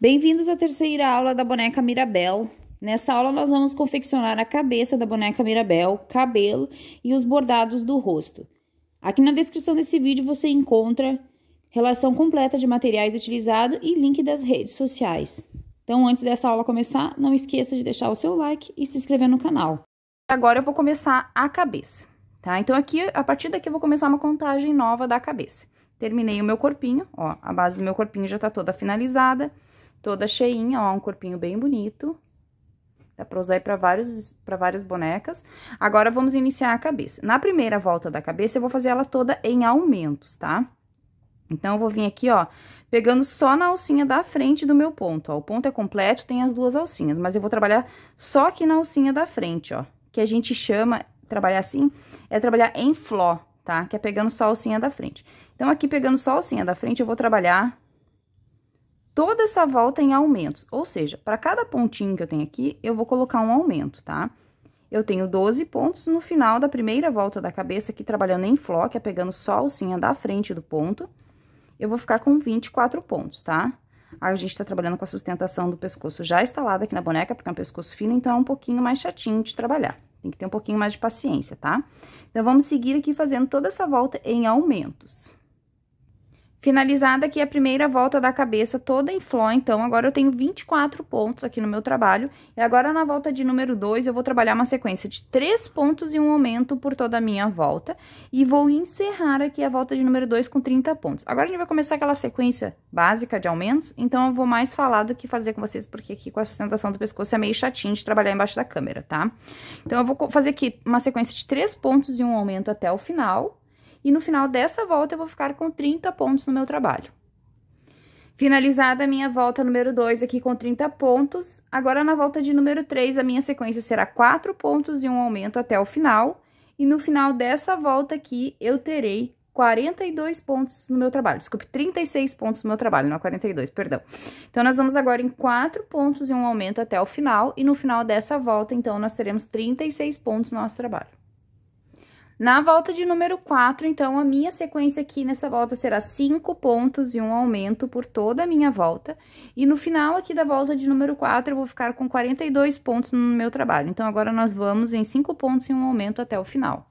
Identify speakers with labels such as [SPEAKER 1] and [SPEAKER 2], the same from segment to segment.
[SPEAKER 1] Bem-vindos à terceira aula da boneca Mirabel. Nessa aula, nós vamos confeccionar a cabeça da boneca Mirabel, cabelo e os bordados do rosto. Aqui na descrição desse vídeo você encontra relação completa de materiais utilizados e link das redes sociais. Então, antes dessa aula começar, não esqueça de deixar o seu like e se inscrever no canal. Agora eu vou começar a cabeça, tá? Então, aqui, a partir daqui eu vou começar uma contagem nova da cabeça. Terminei o meu corpinho, ó, a base do meu corpinho já tá toda finalizada toda cheinha, ó, um corpinho bem bonito. Dá pra usar aí pra, vários, pra várias bonecas. Agora, vamos iniciar a cabeça. Na primeira volta da cabeça, eu vou fazer ela toda em aumentos, tá? Então, eu vou vir aqui, ó, pegando só na alcinha da frente do meu ponto, ó. O ponto é completo, tem as duas alcinhas, mas eu vou trabalhar só aqui na alcinha da frente, ó. Que a gente chama, trabalhar assim, é trabalhar em fló, tá? Que é pegando só a alcinha da frente. Então, aqui pegando só a alcinha da frente, eu vou trabalhar toda essa volta em aumentos. Ou seja, para cada pontinho que eu tenho aqui, eu vou colocar um aumento, tá? Eu tenho 12 pontos no final da primeira volta da cabeça, aqui trabalhando em é pegando só a alcinha é da frente do ponto. Eu vou ficar com 24 pontos, tá? A gente tá trabalhando com a sustentação do pescoço já instalada aqui na boneca, porque é um pescoço fino, então é um pouquinho mais chatinho de trabalhar. Tem que ter um pouquinho mais de paciência, tá? Então, vamos seguir aqui fazendo toda essa volta em aumentos. Finalizada aqui a primeira volta da cabeça toda em flor, então agora eu tenho 24 pontos aqui no meu trabalho. E agora na volta de número 2 eu vou trabalhar uma sequência de 3 pontos e um aumento por toda a minha volta. E vou encerrar aqui a volta de número 2 com 30 pontos. Agora a gente vai começar aquela sequência básica de aumentos, então eu vou mais falar do que fazer com vocês, porque aqui com a sustentação do pescoço é meio chatinho de trabalhar embaixo da câmera, tá? Então eu vou fazer aqui uma sequência de 3 pontos e um aumento até o final e no final dessa volta eu vou ficar com 30 pontos no meu trabalho. Finalizada a minha volta número 2 aqui com 30 pontos, agora na volta de número 3 a minha sequência será 4 pontos e um aumento até o final, e no final dessa volta aqui eu terei 42 pontos no meu trabalho, desculpe, 36 pontos no meu trabalho, não 42, perdão. Então, nós vamos agora em 4 pontos e um aumento até o final, e no final dessa volta, então, nós teremos 36 pontos no nosso trabalho. Na volta de número 4, então, a minha sequência aqui nessa volta será 5 pontos e um aumento por toda a minha volta. E no final aqui da volta de número 4, eu vou ficar com 42 pontos no meu trabalho. Então, agora nós vamos em 5 pontos e um aumento até o final.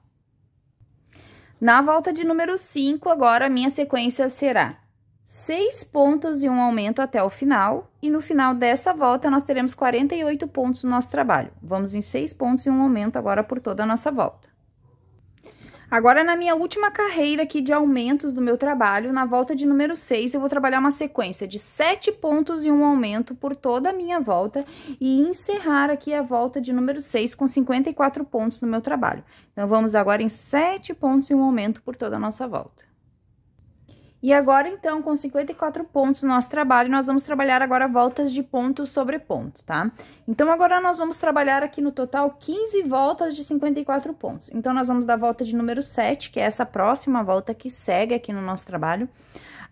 [SPEAKER 1] Na volta de número 5, agora, a minha sequência será 6 pontos e um aumento até o final. E no final dessa volta, nós teremos 48 pontos no nosso trabalho. Vamos em 6 pontos e um aumento agora por toda a nossa volta. Agora, na minha última carreira aqui de aumentos do meu trabalho, na volta de número 6, eu vou trabalhar uma sequência de 7 pontos e um aumento por toda a minha volta e encerrar aqui a volta de número 6 com 54 pontos no meu trabalho. Então, vamos agora em 7 pontos e um aumento por toda a nossa volta. E agora, então, com 54 pontos no nosso trabalho, nós vamos trabalhar agora voltas de ponto sobre ponto, tá? Então, agora nós vamos trabalhar aqui no total 15 voltas de 54 pontos. Então, nós vamos dar volta de número 7, que é essa próxima volta que segue aqui no nosso trabalho,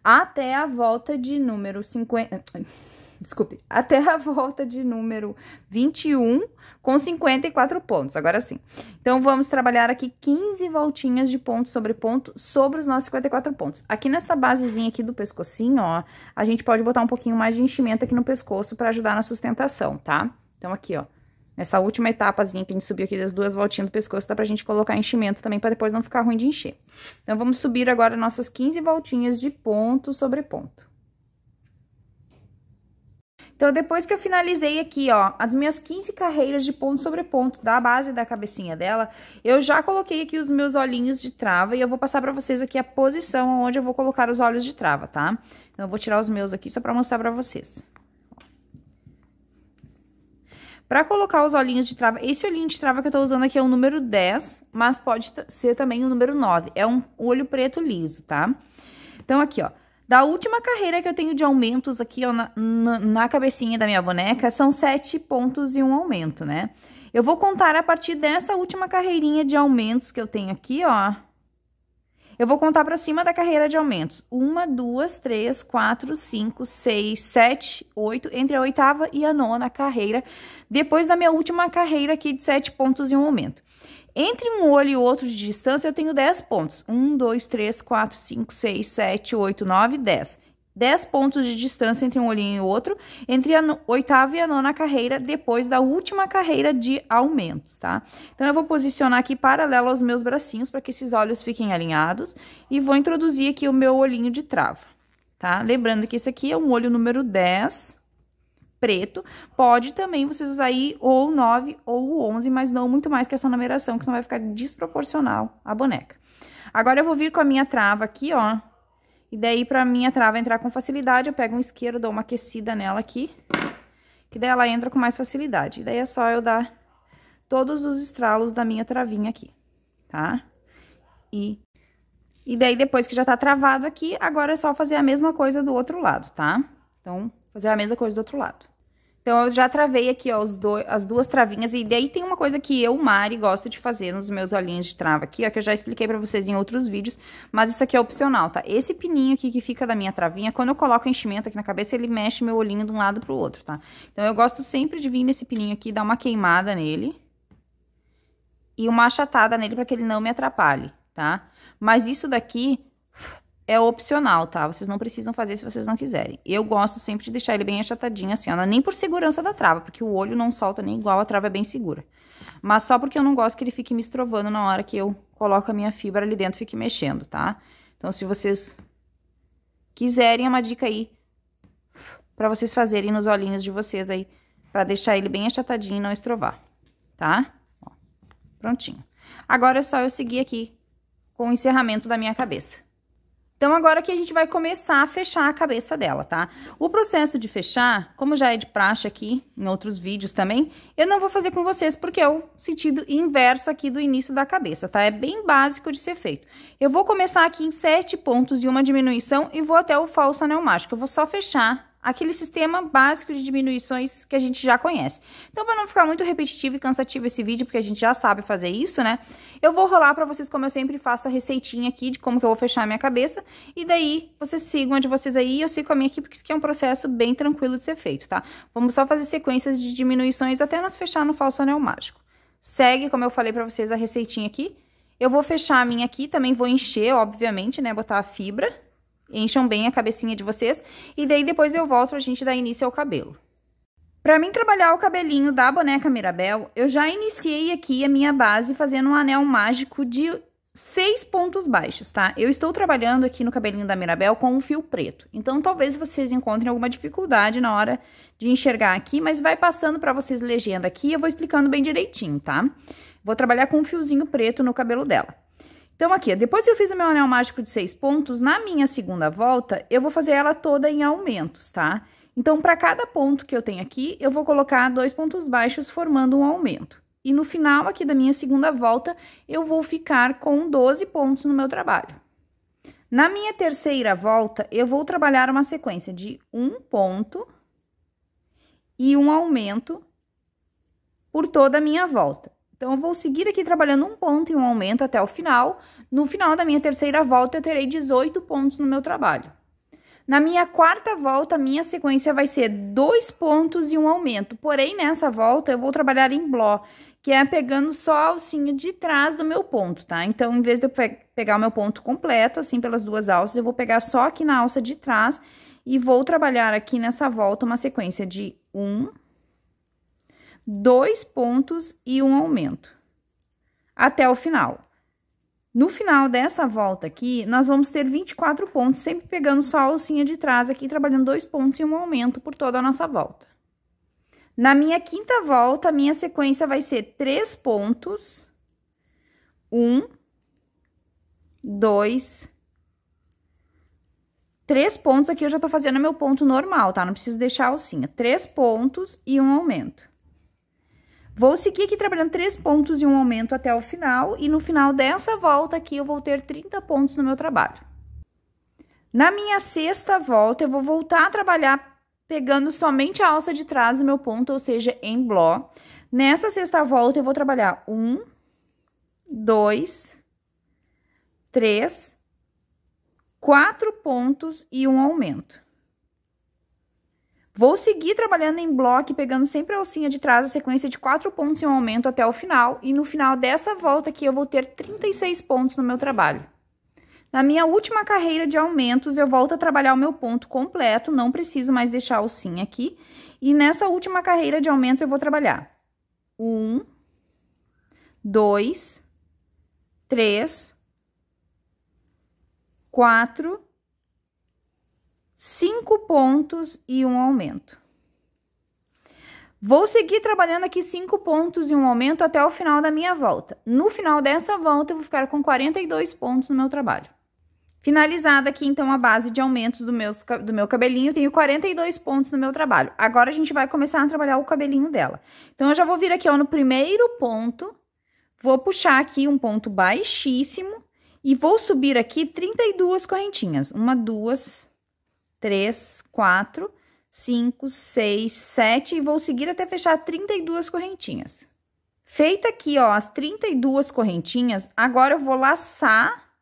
[SPEAKER 1] até a volta de número 50 desculpe, até a volta de número 21 com 54 pontos, agora sim. Então, vamos trabalhar aqui 15 voltinhas de ponto sobre ponto sobre os nossos 54 pontos. Aqui nesta basezinha aqui do pescocinho, ó, a gente pode botar um pouquinho mais de enchimento aqui no pescoço para ajudar na sustentação, tá? Então, aqui, ó, nessa última etapazinha que a gente subiu aqui das duas voltinhas do pescoço, dá pra gente colocar enchimento também, pra depois não ficar ruim de encher. Então, vamos subir agora nossas 15 voltinhas de ponto sobre ponto. Então, depois que eu finalizei aqui, ó, as minhas 15 carreiras de ponto sobre ponto da base da cabecinha dela, eu já coloquei aqui os meus olhinhos de trava e eu vou passar pra vocês aqui a posição onde eu vou colocar os olhos de trava, tá? Então, eu vou tirar os meus aqui só pra mostrar pra vocês. Pra colocar os olhinhos de trava, esse olhinho de trava que eu tô usando aqui é o número 10, mas pode ser também o número 9. É um olho preto liso, tá? Então, aqui, ó. Da última carreira que eu tenho de aumentos aqui ó, na, na, na cabecinha da minha boneca, são sete pontos e um aumento, né? Eu vou contar a partir dessa última carreirinha de aumentos que eu tenho aqui, ó. Eu vou contar pra cima da carreira de aumentos. Uma, duas, três, quatro, cinco, seis, sete, oito, entre a oitava e a nona carreira, depois da minha última carreira aqui de sete pontos e um aumento. Entre um olho e outro de distância, eu tenho 10 pontos. 1, 2, 3, 4, 5, 6, 7, 8, 9, 10. 10 pontos de distância entre um olhinho e outro, entre a oitava e a nona carreira, depois da última carreira de aumentos, tá? Então, eu vou posicionar aqui paralelo aos meus bracinhos, para que esses olhos fiquem alinhados, e vou introduzir aqui o meu olhinho de trava, tá? Lembrando que esse aqui é um olho número 10, preto, pode também vocês usar aí ou 9 ou 11, mas não muito mais que essa numeração, que senão vai ficar desproporcional a boneca. Agora eu vou vir com a minha trava aqui, ó. E daí, pra minha trava entrar com facilidade, eu pego um isqueiro, dou uma aquecida nela aqui, que daí ela entra com mais facilidade. E daí é só eu dar todos os estralos da minha travinha aqui, tá? E, e daí, depois que já tá travado aqui, agora é só fazer a mesma coisa do outro lado, tá? Então, Fazer a mesma coisa do outro lado. Então, eu já travei aqui, ó, do... as duas travinhas. E daí tem uma coisa que eu, Mari, gosto de fazer nos meus olhinhos de trava aqui, ó, que eu já expliquei pra vocês em outros vídeos, mas isso aqui é opcional, tá? Esse pininho aqui que fica da minha travinha, quando eu coloco enchimento aqui na cabeça, ele mexe meu olhinho de um lado pro outro, tá? Então, eu gosto sempre de vir nesse pininho aqui, dar uma queimada nele e uma achatada nele pra que ele não me atrapalhe, tá? Mas isso daqui é opcional, tá? Vocês não precisam fazer se vocês não quiserem. Eu gosto sempre de deixar ele bem achatadinho assim, ó, é nem por segurança da trava, porque o olho não solta nem igual, a trava é bem segura. Mas só porque eu não gosto que ele fique me estrovando na hora que eu coloco a minha fibra ali dentro, fique mexendo, tá? Então, se vocês quiserem, é uma dica aí para vocês fazerem nos olhinhos de vocês aí, para deixar ele bem achatadinho e não estrovar, tá? Ó, prontinho. Agora é só eu seguir aqui com o encerramento da minha cabeça. Então, agora que a gente vai começar a fechar a cabeça dela, tá? O processo de fechar, como já é de praxe aqui em outros vídeos também, eu não vou fazer com vocês porque é o sentido inverso aqui do início da cabeça, tá? É bem básico de ser feito. Eu vou começar aqui em sete pontos e uma diminuição e vou até o falso anel mágico. Eu vou só fechar aquele sistema básico de diminuições que a gente já conhece. Então, para não ficar muito repetitivo e cansativo esse vídeo, porque a gente já sabe fazer isso, né? Eu vou rolar para vocês como eu sempre faço a receitinha aqui de como que eu vou fechar a minha cabeça, e daí vocês sigam a de vocês aí, eu sigo a minha aqui, porque isso aqui é um processo bem tranquilo de ser feito, tá? Vamos só fazer sequências de diminuições até nós fechar no falso anel mágico. Segue, como eu falei para vocês, a receitinha aqui. Eu vou fechar a minha aqui, também vou encher, obviamente, né, botar a fibra Encham bem a cabecinha de vocês e daí depois eu volto pra gente dar início ao cabelo. Para mim trabalhar o cabelinho da boneca Mirabel, eu já iniciei aqui a minha base fazendo um anel mágico de seis pontos baixos, tá? Eu estou trabalhando aqui no cabelinho da Mirabel com um fio preto. Então, talvez vocês encontrem alguma dificuldade na hora de enxergar aqui, mas vai passando para vocês legenda aqui, eu vou explicando bem direitinho, tá? Vou trabalhar com um fiozinho preto no cabelo dela. Então, aqui, depois que eu fiz o meu anel mágico de seis pontos, na minha segunda volta, eu vou fazer ela toda em aumentos, tá? Então, para cada ponto que eu tenho aqui, eu vou colocar dois pontos baixos formando um aumento. E no final aqui da minha segunda volta, eu vou ficar com 12 pontos no meu trabalho. Na minha terceira volta, eu vou trabalhar uma sequência de um ponto e um aumento por toda a minha volta. Então, eu vou seguir aqui trabalhando um ponto e um aumento até o final. No final da minha terceira volta, eu terei 18 pontos no meu trabalho. Na minha quarta volta, minha sequência vai ser dois pontos e um aumento. Porém, nessa volta, eu vou trabalhar em bló, que é pegando só a alcinha de trás do meu ponto, tá? Então, em vez de eu pe pegar o meu ponto completo, assim, pelas duas alças, eu vou pegar só aqui na alça de trás e vou trabalhar aqui nessa volta uma sequência de um, dois pontos e um aumento, até o final. No final dessa volta aqui, nós vamos ter 24 pontos, sempre pegando só a alcinha de trás aqui, trabalhando dois pontos e um aumento por toda a nossa volta. Na minha quinta volta, a minha sequência vai ser três pontos, um, dois, três pontos aqui eu já tô fazendo meu ponto normal, tá? Não preciso deixar a alcinha. Três pontos e um aumento. Vou seguir aqui trabalhando três pontos e um aumento até o final, e no final dessa volta aqui eu vou ter 30 pontos no meu trabalho. Na minha sexta volta, eu vou voltar a trabalhar pegando somente a alça de trás do meu ponto, ou seja, em bló. Nessa sexta volta, eu vou trabalhar um, dois, três, quatro pontos e um aumento. Vou seguir trabalhando em bloco, pegando sempre a alcinha de trás, a sequência de 4 pontos em um aumento até o final, e no final dessa volta aqui eu vou ter 36 pontos no meu trabalho. Na minha última carreira de aumentos, eu volto a trabalhar o meu ponto completo, não preciso mais deixar a alcinha aqui, e nessa última carreira de aumentos eu vou trabalhar 1, 2, 3, 4, cinco pontos e um aumento. Vou seguir trabalhando aqui cinco pontos e um aumento até o final da minha volta. No final dessa volta, eu vou ficar com 42 pontos no meu trabalho. Finalizada aqui, então, a base de aumentos do, do meu cabelinho, tenho 42 pontos no meu trabalho. Agora, a gente vai começar a trabalhar o cabelinho dela. Então, eu já vou vir aqui, ó, no primeiro ponto, vou puxar aqui um ponto baixíssimo e vou subir aqui 32 correntinhas. Uma, duas, três, quatro, cinco, seis, sete e vou seguir até fechar 32 correntinhas. Feita aqui, ó, as 32 correntinhas, agora eu vou laçar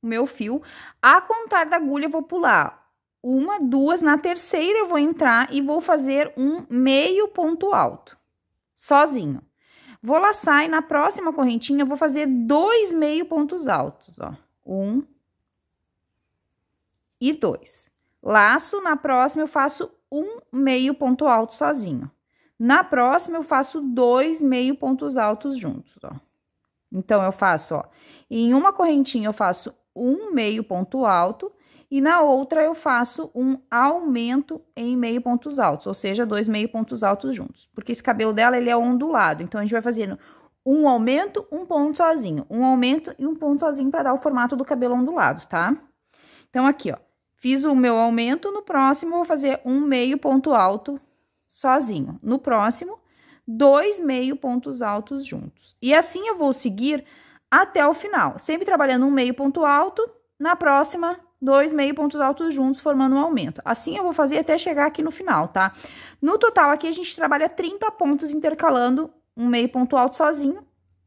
[SPEAKER 1] o meu fio. A contar da agulha, eu vou pular uma, duas, na terceira eu vou entrar e vou fazer um meio ponto alto, sozinho. Vou laçar e na próxima correntinha eu vou fazer dois meio pontos altos, ó. Um e dois. Laço, na próxima eu faço um meio ponto alto sozinho. Na próxima eu faço dois meio pontos altos juntos, ó. Então, eu faço, ó, em uma correntinha eu faço um meio ponto alto e na outra eu faço um aumento em meio pontos altos, ou seja, dois meio pontos altos juntos. Porque esse cabelo dela, ele é ondulado, então a gente vai fazendo um aumento, um ponto sozinho, um aumento e um ponto sozinho para dar o formato do cabelo ondulado, tá? Então, aqui, ó, Fiz o meu aumento, no próximo vou fazer um meio ponto alto sozinho. No próximo, dois meio pontos altos juntos. E assim eu vou seguir até o final, sempre trabalhando um meio ponto alto, na próxima, dois meio pontos altos juntos, formando um aumento. Assim eu vou fazer até chegar aqui no final, tá? No total, aqui a gente trabalha 30 pontos intercalando um meio ponto alto sozinho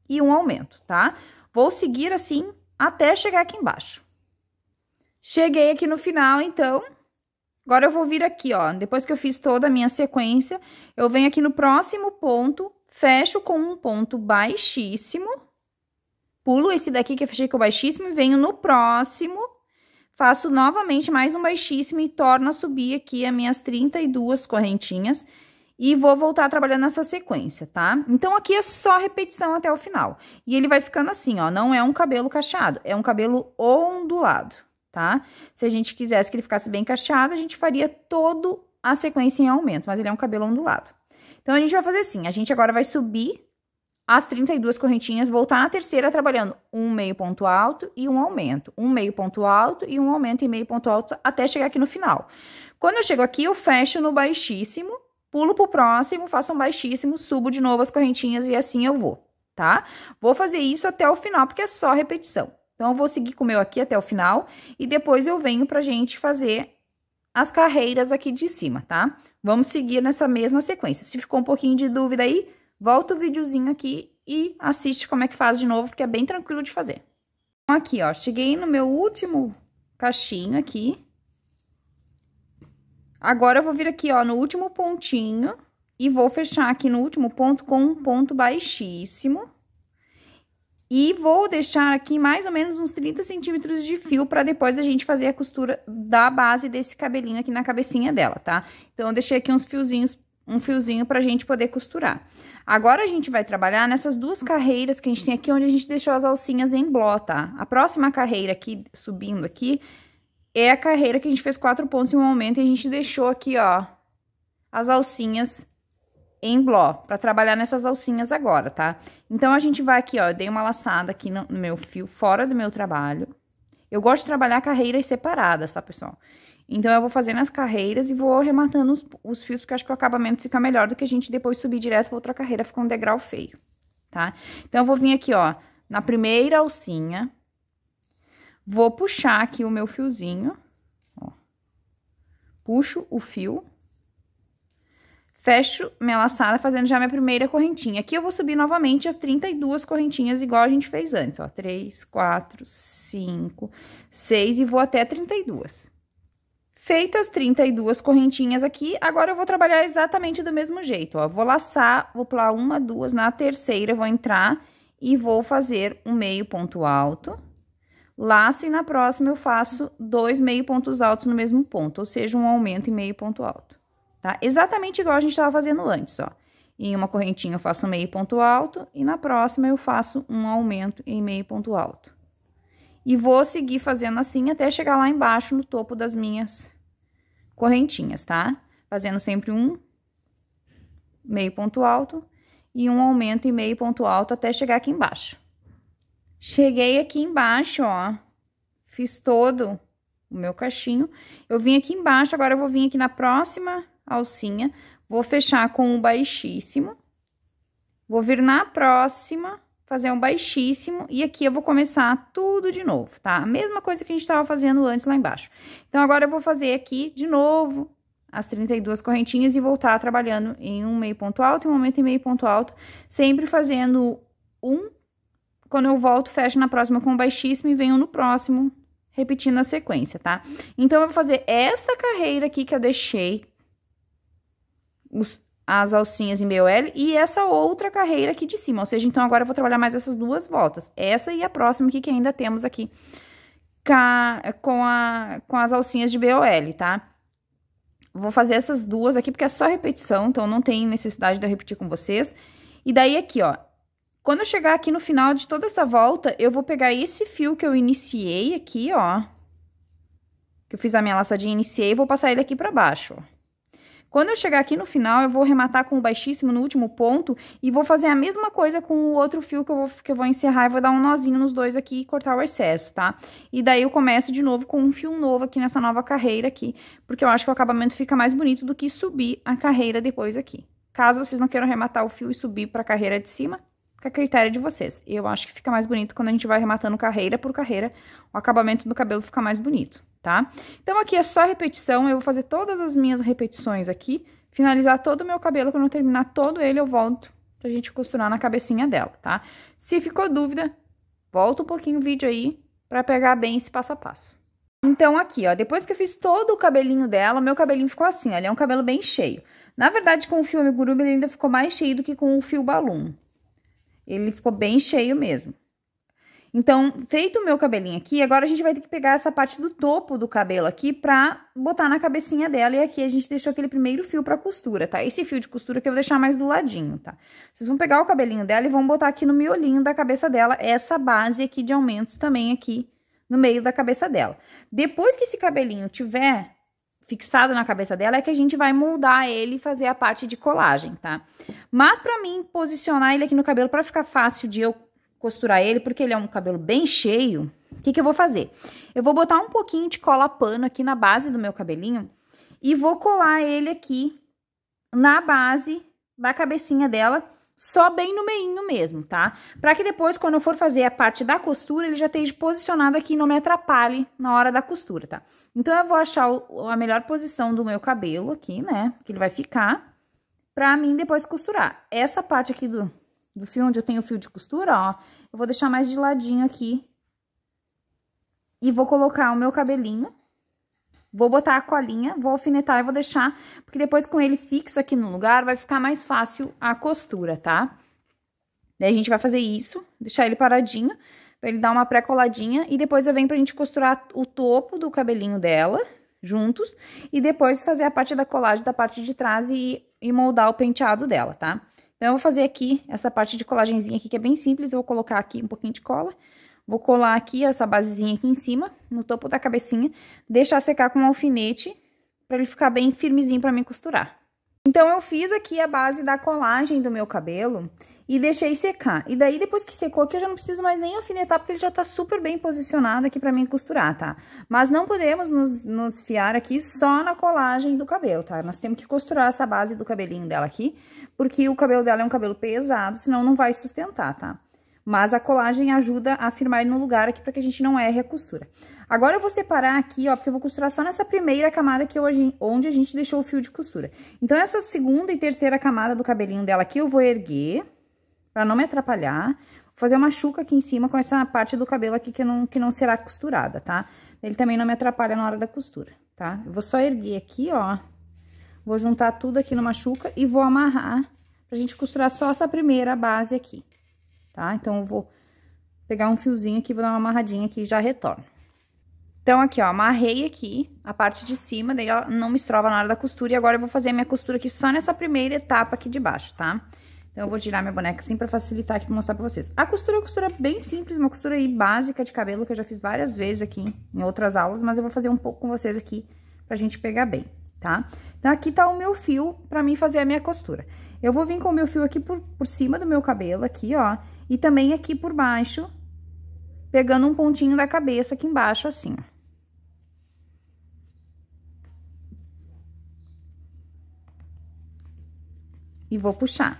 [SPEAKER 1] e um aumento, tá? Vou seguir assim até chegar aqui embaixo. Cheguei aqui no final, então. Agora eu vou vir aqui, ó, depois que eu fiz toda a minha sequência, eu venho aqui no próximo ponto, fecho com um ponto baixíssimo, pulo esse daqui que eu fechei com baixíssimo e venho no próximo, faço novamente mais um baixíssimo e torno a subir aqui as minhas 32 correntinhas e vou voltar trabalhando essa sequência, tá? Então, aqui é só repetição até o final. E ele vai ficando assim, ó, não é um cabelo cacheado, é um cabelo ondulado tá? Se a gente quisesse que ele ficasse bem cacheado, a gente faria todo a sequência em aumento, mas ele é um cabelo ondulado. Então, a gente vai fazer assim, a gente agora vai subir as 32 correntinhas, voltar na terceira trabalhando um meio ponto alto e um aumento, um meio ponto alto e um aumento e meio ponto alto até chegar aqui no final. Quando eu chego aqui, eu fecho no baixíssimo, pulo pro próximo, faço um baixíssimo, subo de novo as correntinhas e assim eu vou, tá? Vou fazer isso até o final, porque é só repetição. Então, eu vou seguir com o meu aqui até o final e depois eu venho pra gente fazer as carreiras aqui de cima, tá? Vamos seguir nessa mesma sequência. Se ficou um pouquinho de dúvida aí, volta o videozinho aqui e assiste como é que faz de novo, porque é bem tranquilo de fazer. Então, aqui, ó, cheguei no meu último cachinho aqui. Agora, eu vou vir aqui, ó, no último pontinho e vou fechar aqui no último ponto com um ponto baixíssimo. E vou deixar aqui mais ou menos uns 30 centímetros de fio para depois a gente fazer a costura da base desse cabelinho aqui na cabecinha dela, tá? Então, eu deixei aqui uns fiozinhos, um fiozinho pra gente poder costurar. Agora a gente vai trabalhar nessas duas carreiras que a gente tem aqui, onde a gente deixou as alcinhas em bló, tá? A próxima carreira aqui, subindo aqui, é a carreira que a gente fez quatro pontos em um aumento e a gente deixou aqui, ó, as alcinhas em bló, para trabalhar nessas alcinhas agora, tá? Então, a gente vai aqui, ó, eu dei uma laçada aqui no, meu fio, fora do meu trabalho. Eu gosto de trabalhar carreiras separadas, tá, pessoal? Então, eu vou fazendo as carreiras e vou arrematando os, os, fios, porque acho que o acabamento fica melhor do que a gente depois subir direto pra outra carreira, fica um degrau feio, tá? Então, eu vou vir aqui, ó, na primeira alcinha, vou puxar aqui o meu fiozinho, ó. Puxo o fio Fecho minha laçada fazendo já minha primeira correntinha. Aqui eu vou subir novamente as 32 correntinhas igual a gente fez antes, ó. 3, 4, 5, 6 e vou até 32. Feitas 32 correntinhas aqui, agora eu vou trabalhar exatamente do mesmo jeito, ó. Vou laçar, vou pular uma, duas, na terceira vou entrar e vou fazer um meio ponto alto. Laço e na próxima eu faço dois meio pontos altos no mesmo ponto, ou seja, um aumento e meio ponto alto tá? Exatamente igual a gente estava fazendo antes, ó. Em uma correntinha eu faço meio ponto alto e na próxima eu faço um aumento em meio ponto alto. E vou seguir fazendo assim até chegar lá embaixo no topo das minhas correntinhas, tá? Fazendo sempre um meio ponto alto e um aumento e meio ponto alto até chegar aqui embaixo. Cheguei aqui embaixo, ó, fiz todo o meu cachinho. Eu vim aqui embaixo, agora eu vou vir aqui na próxima alcinha, vou fechar com um baixíssimo, vou vir na próxima, fazer um baixíssimo, e aqui eu vou começar tudo de novo, tá? A mesma coisa que a gente estava fazendo antes lá embaixo. Então, agora eu vou fazer aqui de novo as 32 correntinhas e voltar trabalhando em um meio ponto alto em um aumento em meio ponto alto, sempre fazendo um, quando eu volto, fecho na próxima com um baixíssimo e venho no próximo, repetindo a sequência, tá? Então, eu vou fazer esta carreira aqui que eu deixei os, as alcinhas em BOL e essa outra carreira aqui de cima. Ou seja, então agora eu vou trabalhar mais essas duas voltas. Essa e a próxima aqui que ainda temos aqui com, a, com as alcinhas de BOL, tá? Vou fazer essas duas aqui porque é só repetição, então não tem necessidade de eu repetir com vocês. E daí aqui, ó, quando eu chegar aqui no final de toda essa volta, eu vou pegar esse fio que eu iniciei aqui, ó, que eu fiz a minha laçadinha e iniciei, vou passar ele aqui pra baixo, ó. Quando eu chegar aqui no final, eu vou rematar com o baixíssimo no último ponto e vou fazer a mesma coisa com o outro fio que eu vou, que eu vou encerrar e vou dar um nozinho nos dois aqui e cortar o excesso, tá? E daí eu começo de novo com um fio novo aqui nessa nova carreira aqui, porque eu acho que o acabamento fica mais bonito do que subir a carreira depois aqui. Caso vocês não queiram rematar o fio e subir para a carreira de cima, fica a critério de vocês. Eu acho que fica mais bonito quando a gente vai rematando carreira por carreira, o acabamento do cabelo fica mais bonito tá? Então, aqui é só repetição, eu vou fazer todas as minhas repetições aqui, finalizar todo o meu cabelo, quando eu terminar todo ele, eu volto pra gente costurar na cabecinha dela, tá? Se ficou dúvida, volta um pouquinho o vídeo aí pra pegar bem esse passo a passo. Então, aqui, ó, depois que eu fiz todo o cabelinho dela, meu cabelinho ficou assim, ó, ele é um cabelo bem cheio. Na verdade, com o fio amigurumi, ele ainda ficou mais cheio do que com o fio balum. Ele ficou bem cheio mesmo. Então, feito o meu cabelinho aqui, agora a gente vai ter que pegar essa parte do topo do cabelo aqui pra botar na cabecinha dela. E aqui a gente deixou aquele primeiro fio pra costura, tá? Esse fio de costura que eu vou deixar mais do ladinho, tá? Vocês vão pegar o cabelinho dela e vão botar aqui no miolinho da cabeça dela essa base aqui de aumentos também aqui no meio da cabeça dela. Depois que esse cabelinho tiver fixado na cabeça dela é que a gente vai moldar ele e fazer a parte de colagem, tá? Mas para mim posicionar ele aqui no cabelo para ficar fácil de eu costurar ele, porque ele é um cabelo bem cheio, o que, que eu vou fazer? Eu vou botar um pouquinho de cola pano aqui na base do meu cabelinho e vou colar ele aqui na base da cabecinha dela, só bem no meinho mesmo, tá? Pra que depois, quando eu for fazer a parte da costura, ele já esteja posicionado aqui e não me atrapalhe na hora da costura, tá? Então, eu vou achar o, a melhor posição do meu cabelo aqui, né? Que ele vai ficar, pra mim depois costurar. Essa parte aqui do, do fio onde eu tenho o fio de costura, ó, eu vou deixar mais de ladinho aqui. E vou colocar o meu cabelinho, vou botar a colinha, vou alfinetar e vou deixar, porque depois com ele fixo aqui no lugar, vai ficar mais fácil a costura, tá? Daí a gente vai fazer isso, deixar ele paradinho, pra ele dar uma pré-coladinha, e depois eu venho pra gente costurar o topo do cabelinho dela, juntos, e depois fazer a parte da colagem da parte de trás e, e moldar o penteado dela, tá? Tá? Então, eu vou fazer aqui essa parte de colagenzinha aqui, que é bem simples. Eu vou colocar aqui um pouquinho de cola. Vou colar aqui essa basezinha aqui em cima, no topo da cabecinha. Deixar secar com um alfinete, pra ele ficar bem firmezinho pra mim costurar. Então, eu fiz aqui a base da colagem do meu cabelo e deixei secar. E daí, depois que secou aqui, eu já não preciso mais nem alfinetar, porque ele já tá super bem posicionado aqui pra mim costurar, tá? Mas não podemos nos, nos fiar aqui só na colagem do cabelo, tá? Nós temos que costurar essa base do cabelinho dela aqui, porque o cabelo dela é um cabelo pesado, senão não vai sustentar, tá? Mas a colagem ajuda a firmar ele no lugar aqui para que a gente não erre a costura. Agora eu vou separar aqui, ó, porque eu vou costurar só nessa primeira camada que onde a gente deixou o fio de costura. Então, essa segunda e terceira camada do cabelinho dela aqui eu vou erguer, para não me atrapalhar. Vou fazer uma chuca aqui em cima com essa parte do cabelo aqui que não, que não será costurada, tá? Ele também não me atrapalha na hora da costura, tá? Eu vou só erguer aqui, ó, Vou juntar tudo aqui numa chuca e vou amarrar pra gente costurar só essa primeira base aqui, tá? Então, eu vou pegar um fiozinho aqui, vou dar uma amarradinha aqui e já retorno. Então, aqui, ó, amarrei aqui a parte de cima, daí ela não me estrova na hora da costura. E agora eu vou fazer a minha costura aqui só nessa primeira etapa aqui de baixo, tá? Então, eu vou tirar minha boneca assim pra facilitar aqui pra mostrar pra vocês. A costura é uma costura bem simples, uma costura aí básica de cabelo, que eu já fiz várias vezes aqui em outras aulas, mas eu vou fazer um pouco com vocês aqui pra gente pegar bem tá? Então, aqui tá o meu fio pra mim fazer a minha costura. Eu vou vir com o meu fio aqui por, por cima do meu cabelo, aqui, ó, e também aqui por baixo, pegando um pontinho da cabeça aqui embaixo, assim, ó. E vou puxar.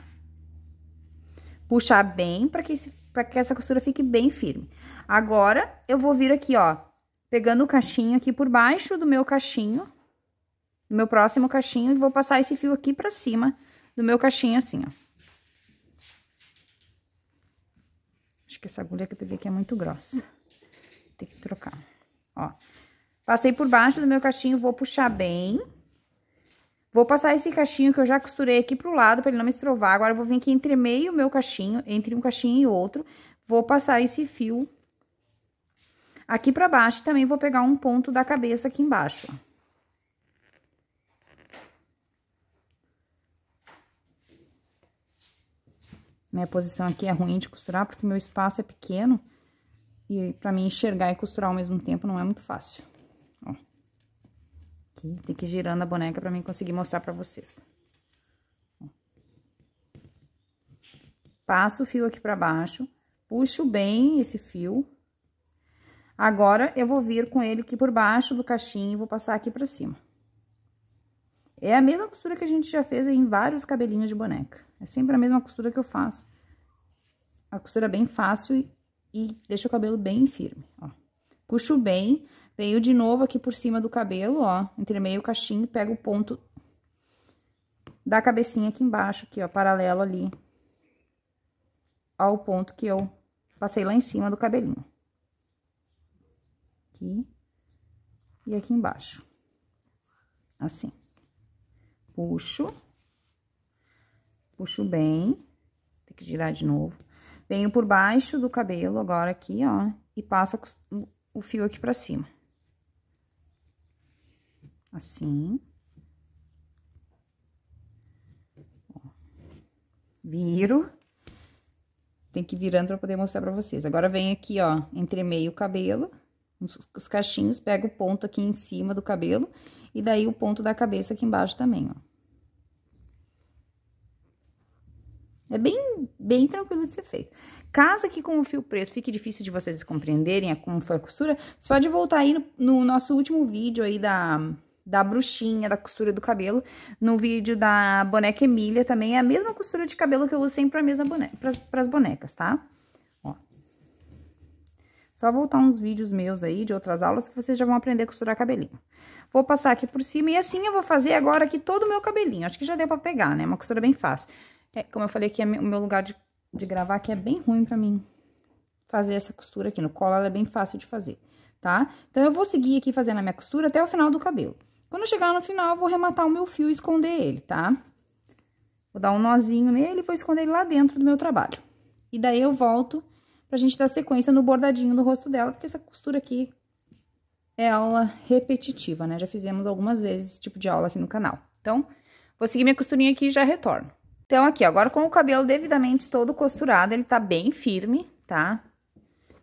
[SPEAKER 1] Puxar bem para que, esse, que essa costura fique bem firme. Agora, eu vou vir aqui, ó, pegando o cachinho aqui por baixo do meu cachinho, no meu próximo cachinho e vou passar esse fio aqui pra cima do meu cachinho assim, ó. Acho que essa agulha que eu peguei aqui é muito grossa. Tem que trocar. Ó. Passei por baixo do meu cachinho, vou puxar bem. Vou passar esse cachinho que eu já costurei aqui pro lado pra ele não me estrovar. Agora, eu vou vir aqui entre meio meu cachinho, entre um cachinho e outro. Vou passar esse fio aqui pra baixo e também vou pegar um ponto da cabeça aqui embaixo, ó. Minha posição aqui é ruim de costurar, porque meu espaço é pequeno. E pra mim enxergar e costurar ao mesmo tempo não é muito fácil. Ó. Aqui, tem que ir girando a boneca pra mim conseguir mostrar pra vocês. Ó. Passo o fio aqui pra baixo, puxo bem esse fio. Agora, eu vou vir com ele aqui por baixo do cachinho e vou passar aqui pra cima. É a mesma costura que a gente já fez em vários cabelinhos de boneca. É sempre a mesma costura que eu faço. A costura bem fácil e, e deixa o cabelo bem firme, ó. Puxo bem, venho de novo aqui por cima do cabelo, ó, entre meio cachinho, pego o ponto da cabecinha aqui embaixo, aqui, ó, paralelo ali ao ponto que eu passei lá em cima do cabelinho. Aqui e aqui embaixo. Assim puxo, puxo bem, tem que girar de novo. Venho por baixo do cabelo agora aqui, ó, e passo o fio aqui pra cima. Assim. Viro. Tem que ir virando pra poder mostrar pra vocês. Agora, venho aqui, ó, entre o cabelo, os cachinhos, pego o ponto aqui em cima do cabelo, e daí o ponto da cabeça aqui embaixo também, ó. É bem, bem tranquilo de ser feito. Caso aqui com o fio preto fique difícil de vocês compreenderem como foi a costura, você pode voltar aí no, no nosso último vídeo aí da, da bruxinha, da costura do cabelo, no vídeo da boneca Emília também, é a mesma costura de cabelo que eu uso sempre para mesma boneca, as bonecas, tá? Ó. Só voltar uns vídeos meus aí, de outras aulas, que vocês já vão aprender a costurar cabelinho. Vou passar aqui por cima e assim eu vou fazer agora aqui todo o meu cabelinho. Acho que já deu para pegar, né? Uma costura bem fácil. É, como eu falei aqui é o meu lugar de, de gravar aqui é bem ruim pra mim fazer essa costura aqui. No colo ela é bem fácil de fazer, tá? Então, eu vou seguir aqui fazendo a minha costura até o final do cabelo. Quando chegar no final, eu vou rematar o meu fio e esconder ele, tá? Vou dar um nozinho nele e vou esconder ele lá dentro do meu trabalho. E daí eu volto pra gente dar sequência no bordadinho do rosto dela, porque essa costura aqui é aula repetitiva, né? Já fizemos algumas vezes esse tipo de aula aqui no canal. Então, vou seguir minha costurinha aqui e já retorno. Então, aqui, agora com o cabelo devidamente todo costurado, ele tá bem firme, tá?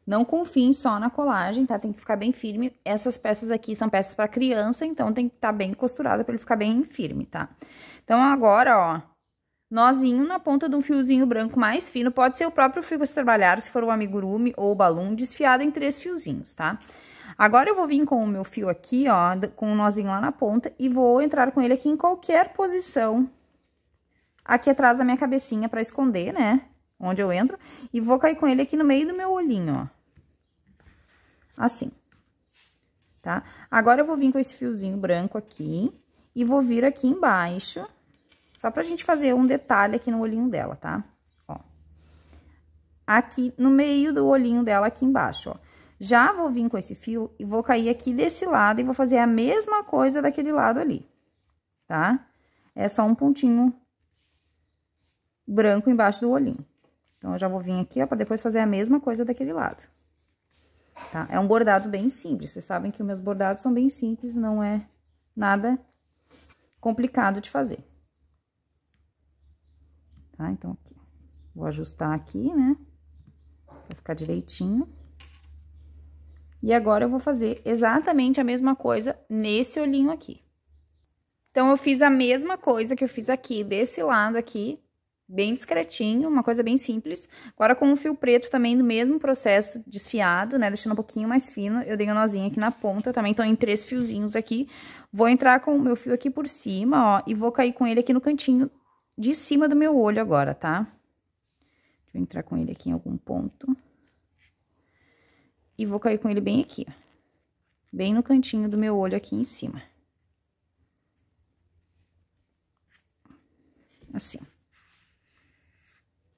[SPEAKER 1] Não confiem só na colagem, tá? Tem que ficar bem firme. Essas peças aqui são peças para criança, então tem que estar tá bem costurada para ele ficar bem firme, tá? Então, agora, ó, nozinho na ponta de um fiozinho branco mais fino, pode ser o próprio fio que você trabalhar, se for o amigurumi ou o balum, desfiado em três fiozinhos, tá? Agora, eu vou vir com o meu fio aqui, ó, com o nozinho lá na ponta, e vou entrar com ele aqui em qualquer posição, aqui atrás da minha cabecinha pra esconder, né? Onde eu entro. E vou cair com ele aqui no meio do meu olhinho, ó. Assim. Tá? Agora, eu vou vir com esse fiozinho branco aqui. E vou vir aqui embaixo. Só pra gente fazer um detalhe aqui no olhinho dela, tá? Ó. Aqui no meio do olhinho dela aqui embaixo, ó. Já vou vir com esse fio e vou cair aqui desse lado e vou fazer a mesma coisa daquele lado ali, tá? É só um pontinho branco embaixo do olhinho. Então, eu já vou vir aqui, ó, pra depois fazer a mesma coisa daquele lado. Tá? É um bordado bem simples, vocês sabem que os meus bordados são bem simples, não é nada complicado de fazer. Tá? Então, aqui. Vou ajustar aqui, né? Pra ficar direitinho. E agora, eu vou fazer exatamente a mesma coisa nesse olhinho aqui. Então, eu fiz a mesma coisa que eu fiz aqui, desse lado aqui, bem discretinho, uma coisa bem simples. Agora, com o fio preto também, do mesmo processo, desfiado, né, deixando um pouquinho mais fino, eu dei um nozinho aqui na ponta, também tá? Então em três fiozinhos aqui. Vou entrar com o meu fio aqui por cima, ó, e vou cair com ele aqui no cantinho de cima do meu olho agora, tá? Deixa eu entrar com ele aqui em algum ponto. E vou cair com ele bem aqui, ó. Bem no cantinho do meu olho aqui em cima. Assim.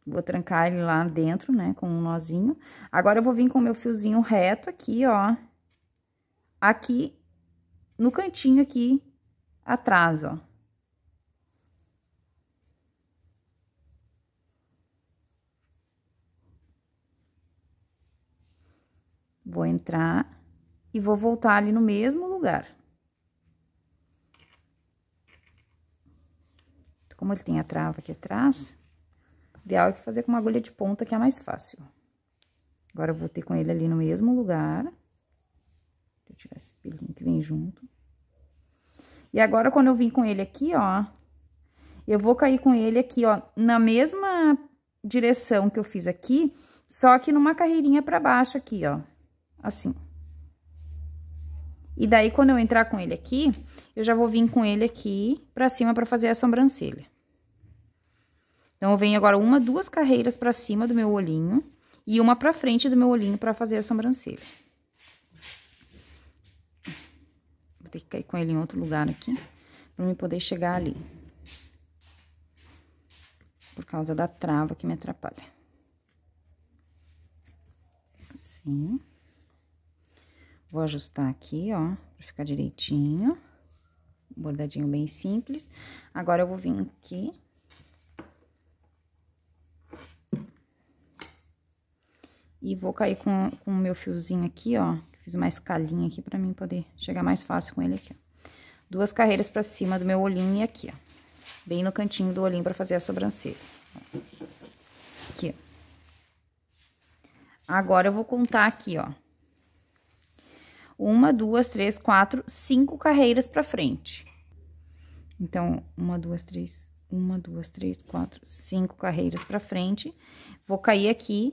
[SPEAKER 1] Vou trancar ele lá dentro, né, com um nozinho. Agora, eu vou vir com o meu fiozinho reto aqui, ó. Aqui, no cantinho aqui, atrás, ó. Vou entrar e vou voltar ali no mesmo lugar. Como ele tem a trava aqui atrás ideal é fazer com uma agulha de ponta, que é mais fácil. Agora, eu ter com ele ali no mesmo lugar. Deixa eu tirar esse pelinho que vem junto. E agora, quando eu vim com ele aqui, ó, eu vou cair com ele aqui, ó, na mesma direção que eu fiz aqui, só que numa carreirinha pra baixo aqui, ó, assim. E daí, quando eu entrar com ele aqui, eu já vou vir com ele aqui pra cima pra fazer a sobrancelha. Então, eu venho agora uma, duas carreiras para cima do meu olhinho e uma para frente do meu olhinho para fazer a sobrancelha. Vou ter que cair com ele em outro lugar aqui, para eu poder chegar ali. Por causa da trava que me atrapalha. Assim. Vou ajustar aqui, ó, para ficar direitinho. Bordadinho bem simples. Agora, eu vou vir aqui E vou cair com, com o meu fiozinho aqui, ó. Fiz uma escalinha aqui pra mim poder chegar mais fácil com ele aqui, ó. Duas carreiras pra cima do meu olhinho e aqui, ó. Bem no cantinho do olhinho pra fazer a sobrancelha. Aqui, ó. Agora, eu vou contar aqui, ó. Uma, duas, três, quatro, cinco carreiras pra frente. Então, uma, duas, três, uma, duas, três, quatro, cinco carreiras pra frente. Vou cair aqui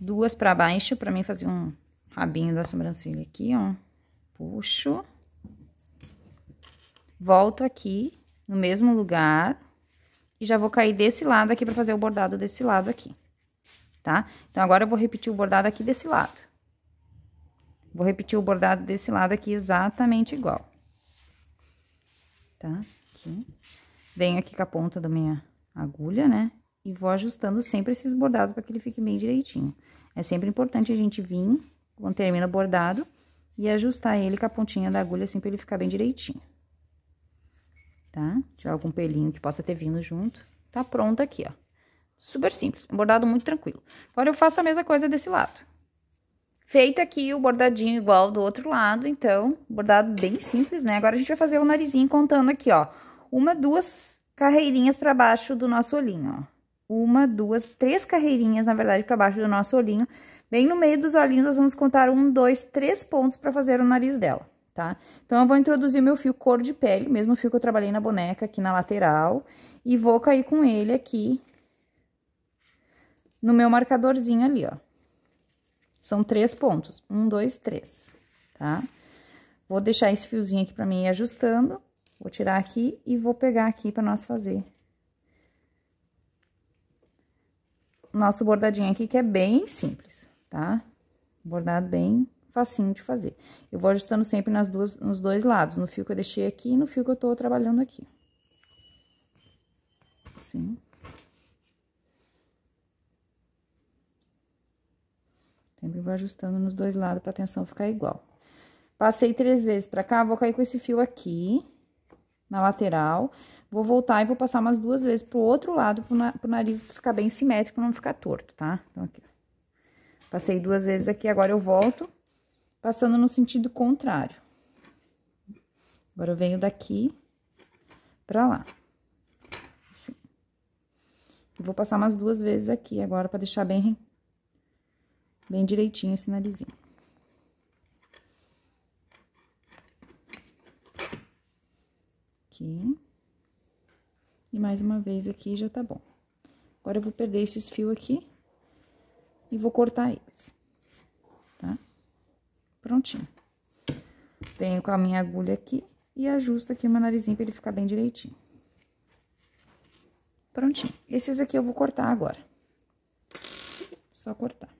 [SPEAKER 1] duas para baixo, para mim fazer um rabinho da sobrancelha aqui, ó. Puxo. Volto aqui, no mesmo lugar. E já vou cair desse lado aqui para fazer o bordado desse lado aqui, tá? Então, agora eu vou repetir o bordado aqui desse lado. Vou repetir o bordado desse lado aqui exatamente igual. Tá? Aqui. Venho aqui com a ponta da minha agulha, né? E vou ajustando sempre esses bordados para que ele fique bem direitinho. É sempre importante a gente vir, quando termina o bordado, e ajustar ele com a pontinha da agulha, assim, para ele ficar bem direitinho. Tá? Tirar algum pelinho que possa ter vindo junto. Tá pronto aqui, ó. Super simples, um bordado muito tranquilo. Agora, eu faço a mesma coisa desse lado. Feito aqui o bordadinho igual do outro lado, então, bordado bem simples, né? Agora, a gente vai fazer o narizinho contando aqui, ó. Uma, duas carreirinhas para baixo do nosso olhinho, ó uma, duas, três carreirinhas, na verdade, para baixo do nosso olhinho. Bem no meio dos olhinhos, nós vamos contar um, dois, três pontos para fazer o nariz dela, tá? Então, eu vou introduzir o meu fio cor de pele, mesmo fio que eu trabalhei na boneca, aqui na lateral. E vou cair com ele aqui no meu marcadorzinho ali, ó. São três pontos. Um, dois, três, tá? Vou deixar esse fiozinho aqui para mim ir ajustando. Vou tirar aqui e vou pegar aqui para nós fazer nosso bordadinho aqui, que é bem simples, tá? Bordado bem facinho de fazer. Eu vou ajustando sempre nas duas, nos dois lados, no fio que eu deixei aqui e no fio que eu tô trabalhando aqui. Assim. Sempre vou ajustando nos dois lados pra tensão ficar igual. Passei três vezes pra cá, vou cair com esse fio aqui, na lateral Vou voltar e vou passar umas duas vezes pro outro lado, pro, na, pro nariz ficar bem simétrico, não ficar torto, tá? Então, aqui. Passei duas vezes aqui, agora eu volto, passando no sentido contrário. Agora eu venho daqui pra lá. Assim. E vou passar umas duas vezes aqui agora pra deixar bem, bem direitinho esse narizinho. Aqui. E mais uma vez aqui já tá bom. Agora, eu vou perder esses fios aqui e vou cortar eles, tá? Prontinho. Venho com a minha agulha aqui e ajusto aqui o meu narizinho pra ele ficar bem direitinho. Prontinho. Esses aqui eu vou cortar agora. Só cortar.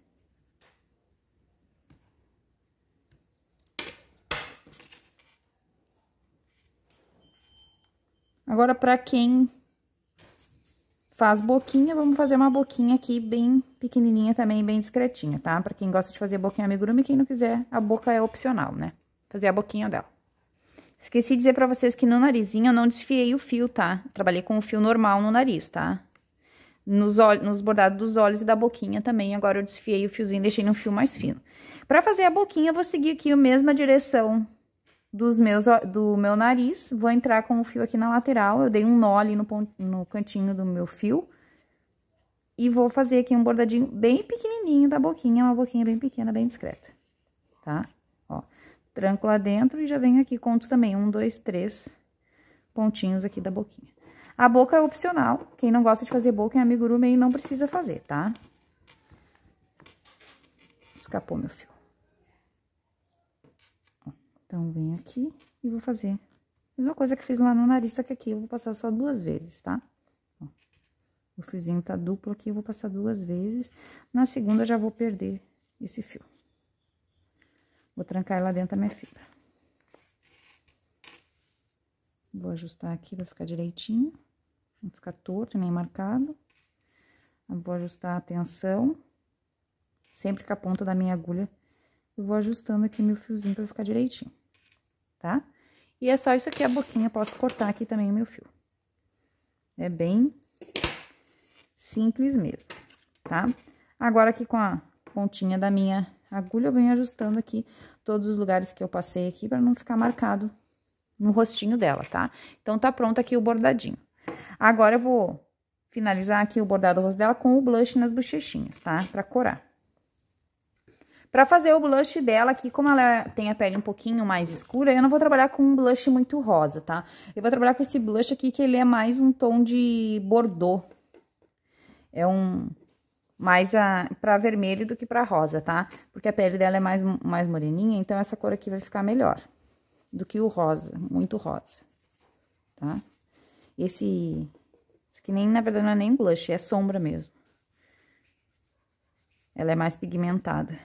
[SPEAKER 1] Agora, pra quem Faz boquinha, vamos fazer uma boquinha aqui bem pequenininha também, bem discretinha, tá? Pra quem gosta de fazer boquinha amigurumi, quem não quiser, a boca é opcional, né? Fazer a boquinha dela. Esqueci de dizer pra vocês que no narizinho eu não desfiei o fio, tá? Trabalhei com o fio normal no nariz, tá? Nos, olhos, nos bordados dos olhos e da boquinha também, agora eu desfiei o fiozinho, deixei no fio mais fino. Pra fazer a boquinha, eu vou seguir aqui a mesma direção dos meus, do meu nariz, vou entrar com o fio aqui na lateral, eu dei um nó ali no, no cantinho do meu fio, e vou fazer aqui um bordadinho bem pequenininho da boquinha, uma boquinha bem pequena, bem discreta, tá? Ó, tranco lá dentro e já venho aqui, conto também um, dois, três pontinhos aqui da boquinha. A boca é opcional, quem não gosta de fazer boca em amigurumi não precisa fazer, tá? Escapou meu fio. Então, vem aqui e vou fazer a mesma coisa que fiz lá no nariz, só que aqui eu vou passar só duas vezes, tá? Ó, o fiozinho tá duplo aqui, eu vou passar duas vezes. Na segunda, já vou perder esse fio. Vou trancar lá dentro da minha fibra. Vou ajustar aqui pra ficar direitinho, não ficar torto nem marcado. Eu vou ajustar a tensão, sempre com a ponta da minha agulha, eu vou ajustando aqui meu fiozinho pra ficar direitinho tá? E é só isso aqui, a boquinha, posso cortar aqui também o meu fio. É bem simples mesmo, tá? Agora, aqui com a pontinha da minha agulha, eu venho ajustando aqui todos os lugares que eu passei aqui para não ficar marcado no rostinho dela, tá? Então, tá pronto aqui o bordadinho. Agora, eu vou finalizar aqui o bordado do rosto dela com o blush nas bochechinhas, tá? Pra corar. Pra fazer o blush dela aqui, como ela tem a pele um pouquinho mais escura, eu não vou trabalhar com um blush muito rosa, tá? Eu vou trabalhar com esse blush aqui, que ele é mais um tom de bordô. É um... mais a, pra vermelho do que pra rosa, tá? Porque a pele dela é mais, mais moreninha, então essa cor aqui vai ficar melhor do que o rosa, muito rosa, tá? Esse... esse aqui nem, na verdade, não é nem blush, é sombra mesmo. Ela é mais pigmentada.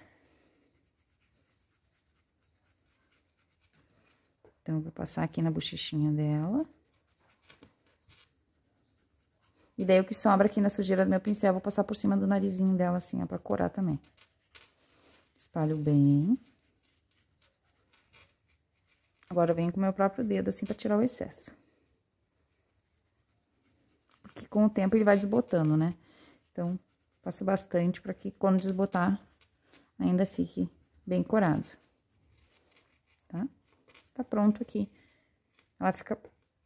[SPEAKER 1] Então, eu vou passar aqui na bochechinha dela. E daí, o que sobra aqui na sujeira do meu pincel, eu vou passar por cima do narizinho dela, assim, ó, pra corar também. Espalho bem. Agora, eu venho com o meu próprio dedo, assim, pra tirar o excesso. Porque com o tempo ele vai desbotando, né? Então, passo bastante pra que quando desbotar, ainda fique bem corado. Tá pronto aqui. Ela fica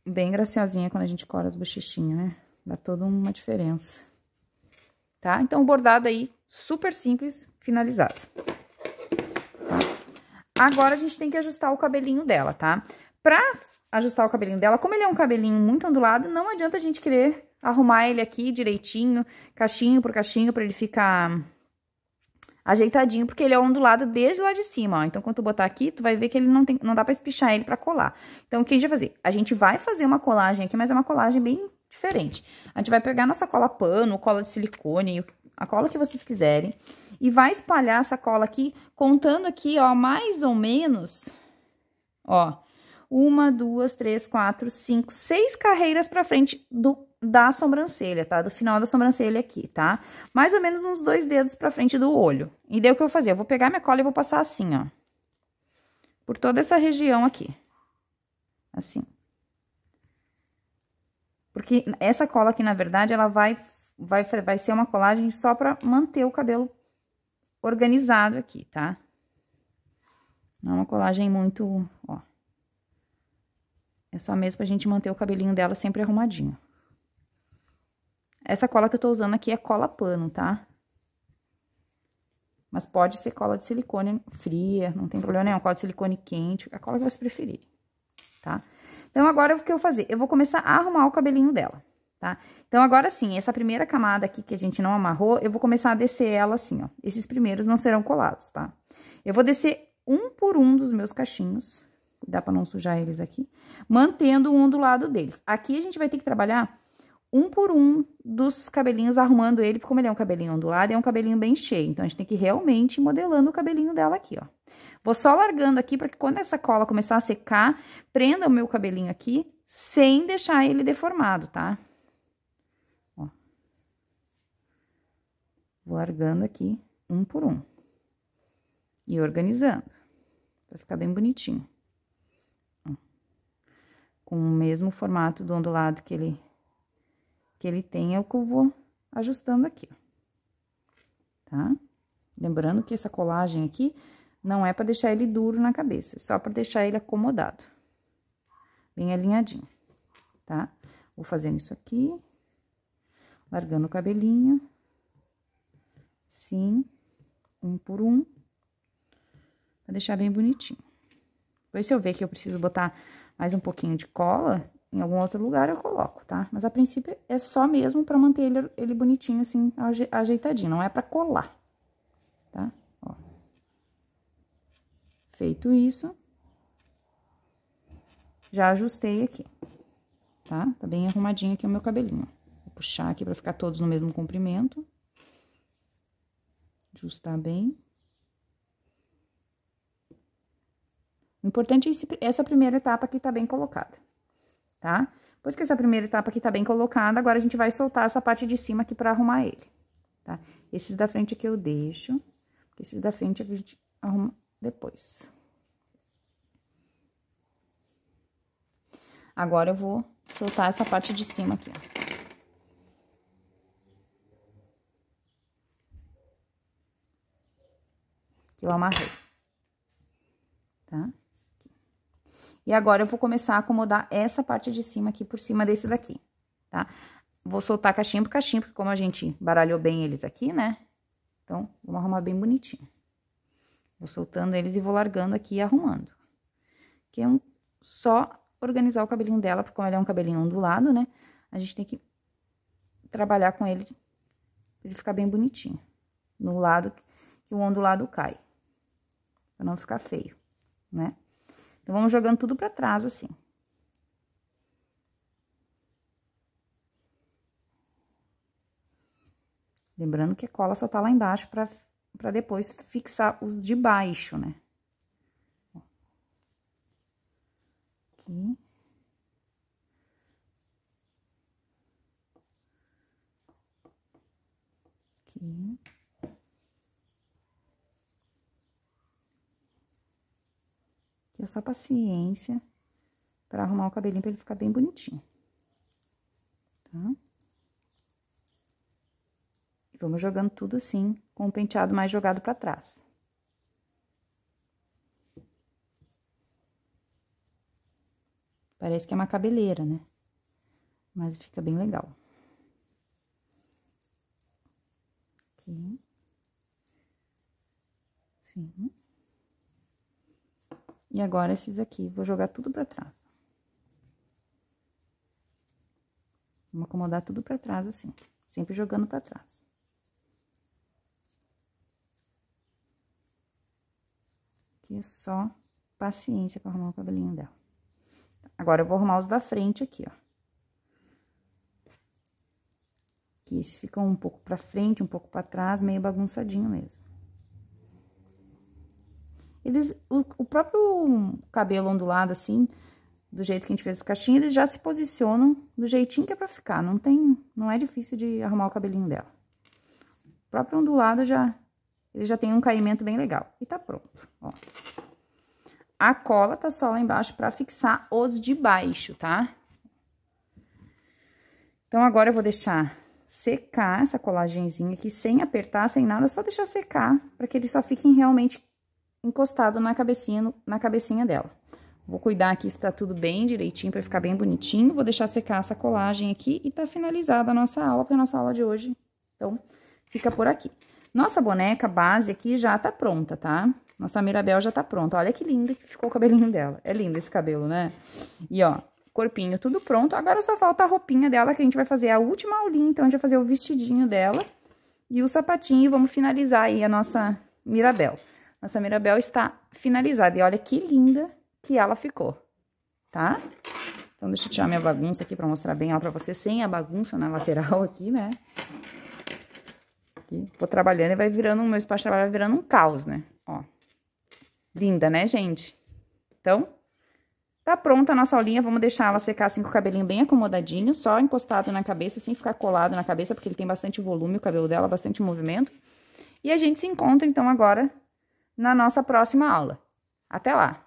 [SPEAKER 1] bem graciosinha quando a gente cola as bochechinhas, né? Dá toda uma diferença. Tá? Então, o bordado aí, super simples, finalizado. Tá? Agora, a gente tem que ajustar o cabelinho dela, tá? Pra ajustar o cabelinho dela, como ele é um cabelinho muito ondulado, não adianta a gente querer arrumar ele aqui direitinho, cachinho por cachinho, pra ele ficar ajeitadinho, porque ele é ondulado desde lá de cima, ó. Então, quando tu botar aqui, tu vai ver que ele não, tem, não dá pra espichar ele pra colar. Então, o que a gente vai fazer? A gente vai fazer uma colagem aqui, mas é uma colagem bem diferente. A gente vai pegar nossa cola pano, cola de silicone, a cola que vocês quiserem, e vai espalhar essa cola aqui, contando aqui, ó, mais ou menos, ó, uma, duas, três, quatro, cinco, seis carreiras pra frente do da sobrancelha, tá? Do final da sobrancelha aqui, tá? Mais ou menos uns dois dedos pra frente do olho. E daí o que eu vou fazer? Eu vou pegar minha cola e vou passar assim, ó. Por toda essa região aqui. Assim. Porque essa cola aqui, na verdade, ela vai, vai, vai ser uma colagem só pra manter o cabelo organizado aqui, tá? Não é uma colagem muito, ó. É só mesmo pra gente manter o cabelinho dela sempre arrumadinho. Essa cola que eu tô usando aqui é cola pano, tá? Mas pode ser cola de silicone fria, não tem problema nenhum. Cola de silicone quente, a cola que vocês preferirem, tá? Então, agora o que eu vou fazer? Eu vou começar a arrumar o cabelinho dela, tá? Então, agora sim, essa primeira camada aqui que a gente não amarrou, eu vou começar a descer ela assim, ó. Esses primeiros não serão colados, tá? Eu vou descer um por um dos meus cachinhos, dá pra não sujar eles aqui, mantendo um do lado deles. Aqui a gente vai ter que trabalhar um por um dos cabelinhos, arrumando ele, porque como ele é um cabelinho ondulado, é um cabelinho bem cheio. Então, a gente tem que ir realmente modelando o cabelinho dela aqui, ó. Vou só largando aqui para que quando essa cola começar a secar, prenda o meu cabelinho aqui, sem deixar ele deformado, tá? Ó. Vou largando aqui, um por um. E organizando, para ficar bem bonitinho. Ó. Com o mesmo formato do ondulado que ele que ele tem, é eu vou ajustando aqui, tá? Lembrando que essa colagem aqui não é para deixar ele duro na cabeça, é só para deixar ele acomodado, bem alinhadinho, tá? Vou fazendo isso aqui, largando o cabelinho, sim, um por um, para deixar bem bonitinho. Depois, se eu ver que eu preciso botar mais um pouquinho de cola, em algum outro lugar eu coloco, tá? Mas a princípio é só mesmo para manter ele, ele, bonitinho assim, ajeitadinho, não é para colar, tá? Ó. Feito isso, já ajustei aqui, tá? Tá bem arrumadinho aqui o meu cabelinho. Vou puxar aqui para ficar todos no mesmo comprimento. Ajustar bem. O importante é essa primeira etapa que tá bem colocada tá? Depois que essa primeira etapa aqui tá bem colocada, agora a gente vai soltar essa parte de cima aqui pra arrumar ele, tá? Esses da frente aqui eu deixo, esses da frente a gente arruma depois. Agora eu vou soltar essa parte de cima aqui, ó. eu amarrei, tá? E agora, eu vou começar a acomodar essa parte de cima aqui por cima desse daqui, tá? Vou soltar caixinha por caixinha, porque como a gente baralhou bem eles aqui, né? Então, vamos arrumar bem bonitinho. Vou soltando eles e vou largando aqui e arrumando. Que é um, só organizar o cabelinho dela, porque como ele é um cabelinho ondulado, né? A gente tem que trabalhar com ele pra ele ficar bem bonitinho. No lado que o ondulado cai. Pra não ficar feio, né? Então, vamos jogando tudo pra trás, assim. Lembrando que a cola só tá lá embaixo pra, pra depois fixar os de baixo, né? Aqui. Aqui. É só paciência para arrumar o cabelinho para ele ficar bem bonitinho. Tá? E vamos jogando tudo assim, com o penteado mais jogado para trás. Parece que é uma cabeleira, né? Mas fica bem legal. Aqui. Sim. E agora esses aqui, vou jogar tudo pra trás. Vamos acomodar tudo pra trás assim, sempre jogando pra trás. Aqui é só paciência pra arrumar o cabelinho dela. Agora, eu vou arrumar os da frente aqui, ó. que esses ficam um pouco pra frente, um pouco pra trás, meio bagunçadinho mesmo. Eles, o, o próprio cabelo ondulado, assim, do jeito que a gente fez as caixinhas, eles já se posicionam do jeitinho que é pra ficar. Não tem, não é difícil de arrumar o cabelinho dela. O próprio ondulado já, ele já tem um caimento bem legal. E tá pronto, ó. A cola tá só lá embaixo pra fixar os de baixo, tá? Então, agora eu vou deixar secar essa colagenzinha aqui, sem apertar, sem nada, só deixar secar, pra que eles só fiquem realmente encostado na cabecinha, no, na cabecinha dela. Vou cuidar aqui se tá tudo bem direitinho para ficar bem bonitinho. Vou deixar secar essa colagem aqui e tá finalizada a nossa aula, porque a nossa aula de hoje, então, fica por aqui. Nossa boneca base aqui já tá pronta, tá? Nossa Mirabel já tá pronta. Olha que linda que ficou o cabelinho dela. É lindo esse cabelo, né? E ó, corpinho tudo pronto. Agora só falta a roupinha dela, que a gente vai fazer a última aulinha, então a gente vai fazer o vestidinho dela e o sapatinho. E vamos finalizar aí a nossa Mirabel. Nossa Mirabel está finalizada. E olha que linda que ela ficou, tá? Então, deixa eu tirar minha bagunça aqui para mostrar bem ela para você, sem a bagunça na lateral aqui, né? Aqui. Vou trabalhando e vai virando, o meu espaço de trabalho vai virando um caos, né? Ó. Linda, né, gente? Então, tá pronta a nossa aulinha. Vamos deixar ela secar assim com o cabelinho bem acomodadinho, só encostado na cabeça, sem ficar colado na cabeça, porque ele tem bastante volume, o cabelo dela, bastante movimento. E a gente se encontra, então, agora na nossa próxima aula. Até lá!